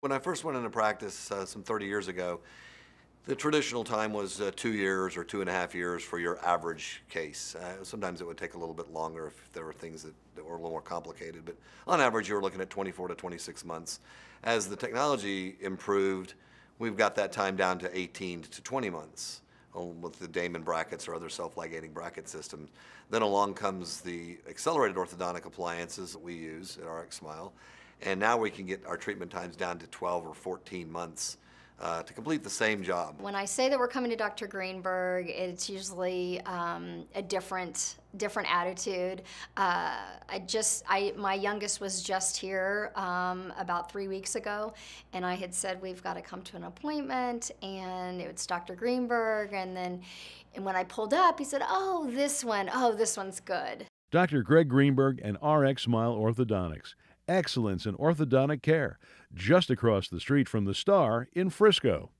When I first went into practice uh, some 30 years ago, the traditional time was uh, two years or two and a half years for your average case. Uh, sometimes it would take a little bit longer if there were things that, that, were a little more complicated, but on average you were looking at 24 to 26 months. As the technology improved, we've got that time down to 18 to 20 months with the Damon brackets or other self-ligating bracket systems. Then along comes the accelerated orthodontic appliances that we use at RX Smile, and now we can get our treatment times down to 12 or 14 months uh, to complete the same job. When I say that we're coming to Dr. Greenberg, it's usually um, a different different attitude. Uh, I just, I my youngest was just here um, about three weeks ago, and I had said we've got to come to an appointment, and it's Dr. Greenberg, and then, and when I pulled up, he said, "Oh, this one, oh, this one's good." Dr. Greg Greenberg and RX Smile Orthodontics excellence in orthodontic care just across the street from the Star in Frisco.